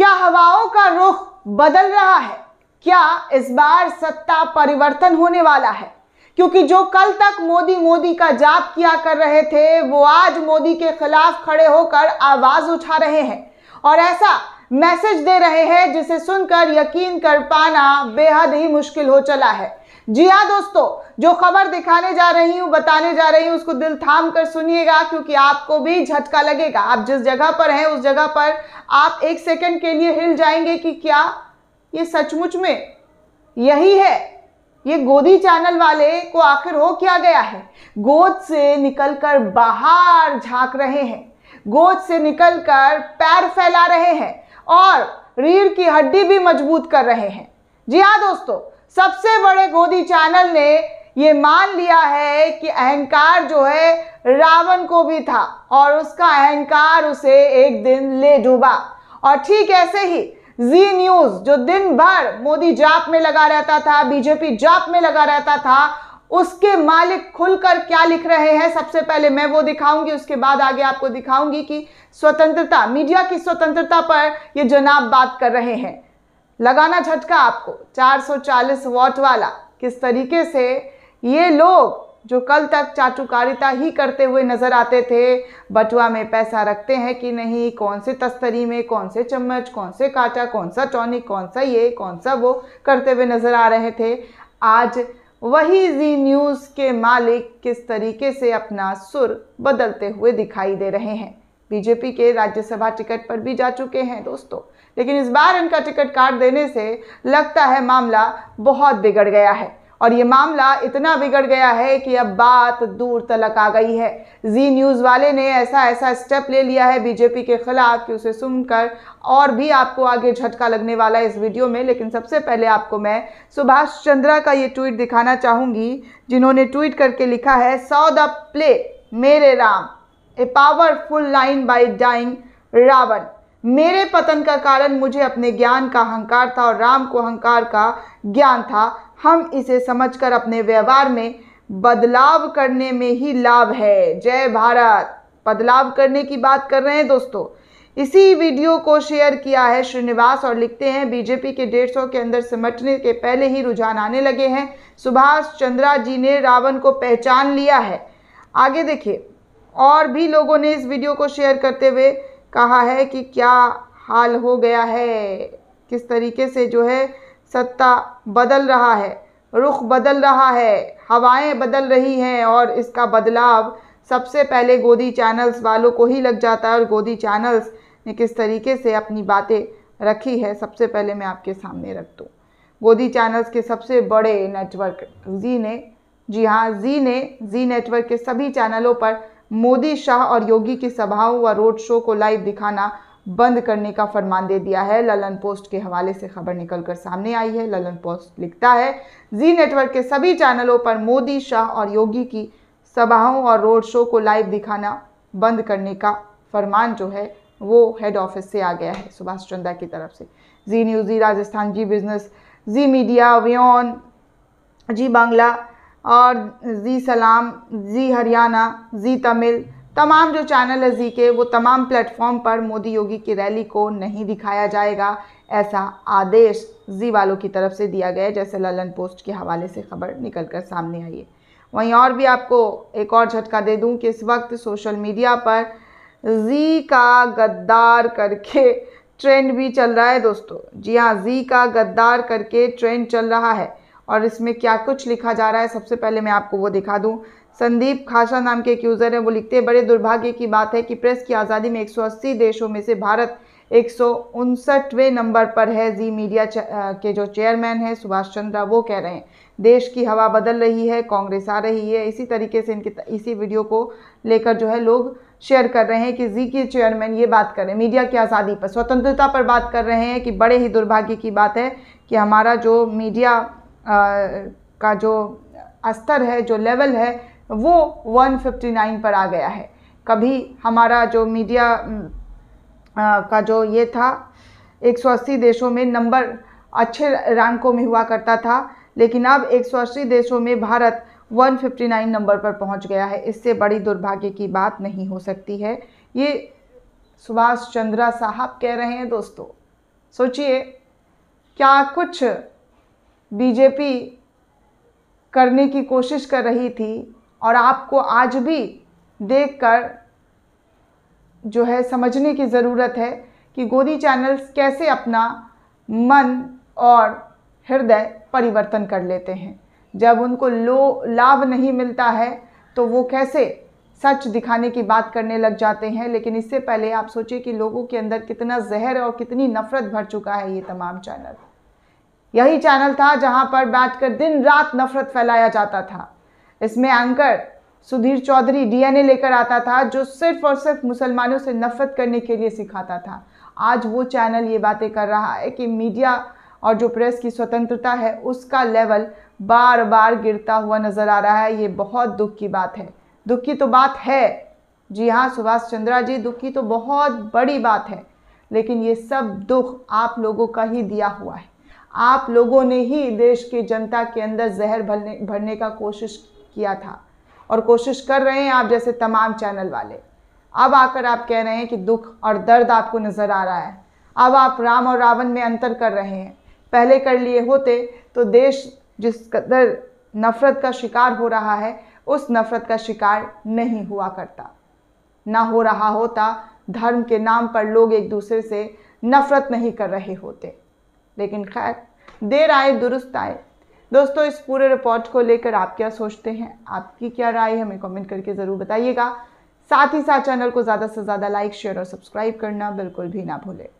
क्या हवाओं का रुख बदल रहा है क्या इस बार सत्ता परिवर्तन होने वाला है क्योंकि जो कल तक मोदी मोदी का जाप किया कर रहे थे वो आज मोदी के खिलाफ खड़े होकर आवाज उठा रहे हैं और ऐसा मैसेज दे रहे हैं जिसे सुनकर यकीन कर पाना बेहद ही मुश्किल हो चला है जी हाँ दोस्तों जो खबर दिखाने जा रही हूँ बताने जा रही हूँ उसको दिल थाम कर सुनिएगा क्योंकि आपको भी झटका लगेगा आप जिस जगह पर हैं उस जगह पर आप एक सेकंड के लिए हिल जाएंगे कि क्या ये सचमुच में यही है ये गोदी चैनल वाले को आखिर हो क्या गया है गोद से निकलकर बाहर झांक रहे हैं गोद से निकलकर पैर फैला रहे हैं और रीढ़ की हड्डी भी मजबूत कर रहे हैं जी हाँ दोस्तों सबसे बड़े गोदी चैनल ने ये मान लिया है कि अहंकार जो है रावण को भी था और उसका अहंकार उसे एक दिन ले डूबा और ठीक ऐसे ही जी न्यूज जो दिन भर मोदी जाप में लगा रहता था बीजेपी जाप में लगा रहता था उसके मालिक खुलकर क्या लिख रहे हैं सबसे पहले मैं वो दिखाऊंगी उसके बाद आगे आपको दिखाऊंगी कि स्वतंत्रता मीडिया की स्वतंत्रता पर ये जनाब बात कर रहे हैं लगाना झटका आपको 440 वॉट वाला किस तरीके से ये लोग जो कल तक चाटुकारिता ही करते हुए नज़र आते थे बटुआ में पैसा रखते हैं कि नहीं कौन से तस्तरी में कौन से चम्मच कौन से काटा कौन सा टॉनिक कौन सा ये कौन सा वो करते हुए नज़र आ रहे थे आज वही जी न्यूज़ के मालिक किस तरीके से अपना सुर बदलते हुए दिखाई दे रहे हैं बीजेपी के राज्यसभा टिकट पर भी जा चुके हैं दोस्तों लेकिन इस बार इनका टिकट काट देने से लगता है मामला बहुत बिगड़ गया है और ये मामला इतना बिगड़ गया है कि अब बात दूर तलक आ गई है जी न्यूज़ वाले ने ऐसा ऐसा स्टेप ले लिया है बीजेपी के खिलाफ कि उसे सुनकर और भी आपको आगे झटका लगने वाला है इस वीडियो में लेकिन सबसे पहले आपको मैं सुभाष चंद्रा का ये ट्वीट दिखाना चाहूँगी जिन्होंने ट्वीट करके लिखा है सौ द प्ले मेरे Ram a powerful line by dying Ravan मेरे पतन का कारण मुझे अपने ज्ञान का अहंकार था और राम को अहंकार का ज्ञान था हम इसे समझकर अपने व्यवहार में बदलाव करने में ही लाभ है जय भारत बदलाव करने की बात कर रहे हैं दोस्तों इसी वीडियो को शेयर किया है श्रीनिवास और लिखते हैं बीजेपी के डेढ़ सौ के अंदर सिमटने के पहले ही रुझान आने लगे हैं सुभाष चंद्रा जी ने रावण को पहचान लिया है आगे देखिए और भी लोगों ने इस वीडियो को शेयर करते हुए कहा है कि क्या हाल हो गया है किस तरीके से जो है सत्ता बदल रहा है रुख बदल रहा है हवाएं बदल रही हैं और इसका बदलाव सबसे पहले गोदी चैनल्स वालों को ही लग जाता है और गोदी चैनल्स ने किस तरीके से अपनी बातें रखी है सबसे पहले मैं आपके सामने रख दूँ गोदी चैनल्स के सबसे बड़े नेटवर्क जी ने जी हाँ जी ने जी नेटवर्क के सभी चैनलों पर मोदी शाह और योगी की सभाओं व रोड शो को लाइव दिखाना बंद करने का फरमान दे दिया है ललन पोस्ट के हवाले से खबर निकलकर सामने आई है ललन पोस्ट लिखता है जी नेटवर्क के सभी चैनलों पर मोदी शाह और योगी की सभाओं और रोड शो को लाइव दिखाना बंद करने का फरमान जो है वो हेड ऑफिस से आ गया है सुभाष चंद्रा की तरफ से Zee News Zee Rajasthan Zee business Zee media व्योन जी बांग्ला और जी सलाम जी हरियाणा जी तमिल तमाम जो चैनल है जी के वो तमाम प्लेटफॉर्म पर मोदी योगी की रैली को नहीं दिखाया जाएगा ऐसा आदेश जी वालों की तरफ से दिया गया है जैसे ललन पोस्ट के हवाले से खबर निकल कर सामने आई है वहीं और भी आपको एक और झटका दे दूं कि इस वक्त सोशल मीडिया पर जी का गद्दार करके ट्रेंड भी चल रहा है दोस्तों जी हाँ जी का गद्दार करके ट्रेंड चल रहा है और इसमें क्या कुछ लिखा जा रहा है सबसे पहले मैं आपको वो दिखा दूँ संदीप खासा नाम के एक यूज़र हैं वो लिखते हैं बड़े दुर्भाग्य की बात है कि प्रेस की आज़ादी में एक देशों में से भारत एक नंबर पर है जी मीडिया के जो चेयरमैन हैं सुभाष चंद्रा वो कह रहे हैं देश की हवा बदल रही है कांग्रेस आ रही है इसी तरीके से इनकी इसी वीडियो को लेकर जो है लोग शेयर कर रहे हैं कि जी के चेयरमैन ये बात कर रहे हैं मीडिया की आज़ादी पर स्वतंत्रता पर बात कर रहे हैं कि बड़े ही दुर्भाग्य की बात है कि हमारा जो मीडिया का जो स्तर है जो लेवल है वो 159 पर आ गया है कभी हमारा जो मीडिया का जो ये था 180 देशों में नंबर अच्छे रैंकों में हुआ करता था लेकिन अब 180 देशों में भारत 159 नंबर पर पहुंच गया है इससे बड़ी दुर्भाग्य की बात नहीं हो सकती है ये सुभाष चंद्रा साहब कह रहे हैं दोस्तों सोचिए क्या कुछ बीजेपी करने की कोशिश कर रही थी और आपको आज भी देखकर जो है समझने की ज़रूरत है कि गोदी चैनल्स कैसे अपना मन और हृदय परिवर्तन कर लेते हैं जब उनको लो लाभ नहीं मिलता है तो वो कैसे सच दिखाने की बात करने लग जाते हैं लेकिन इससे पहले आप सोचिए कि लोगों के अंदर कितना जहर और कितनी नफ़रत भर चुका है ये तमाम चैनल यही चैनल था जहां पर बैठकर दिन रात नफरत फैलाया जाता था इसमें एंकर सुधीर चौधरी डीएनए लेकर आता था जो सिर्फ और सिर्फ मुसलमानों से नफरत करने के लिए सिखाता था आज वो चैनल ये बातें कर रहा है कि मीडिया और जो प्रेस की स्वतंत्रता है उसका लेवल बार बार गिरता हुआ नज़र आ रहा है ये बहुत दुख की बात है दुख की तो बात है जी हाँ सुभाष चंद्रा जी दुख की तो बहुत बड़ी बात है लेकिन ये सब दुख आप लोगों का ही दिया हुआ है आप लोगों ने ही देश की जनता के अंदर जहर भरने भरने का कोशिश किया था और कोशिश कर रहे हैं आप जैसे तमाम चैनल वाले अब आकर आप कह रहे हैं कि दुख और दर्द आपको नज़र आ रहा है अब आप राम और रावण में अंतर कर रहे हैं पहले कर लिए होते तो देश जिस कदर नफ़रत का शिकार हो रहा है उस नफ़रत का शिकार नहीं हुआ करता ना हो रहा होता धर्म के नाम पर लोग एक दूसरे से नफ़रत नहीं कर रहे होते लेकिन खैर देर आए दुरुस्त आए दोस्तों इस पूरे रिपोर्ट को लेकर आप क्या सोचते हैं आपकी क्या राय है हमें कमेंट करके ज़रूर बताइएगा साथ ही साथ चैनल को ज़्यादा से ज़्यादा लाइक शेयर और सब्सक्राइब करना बिल्कुल भी ना भूलें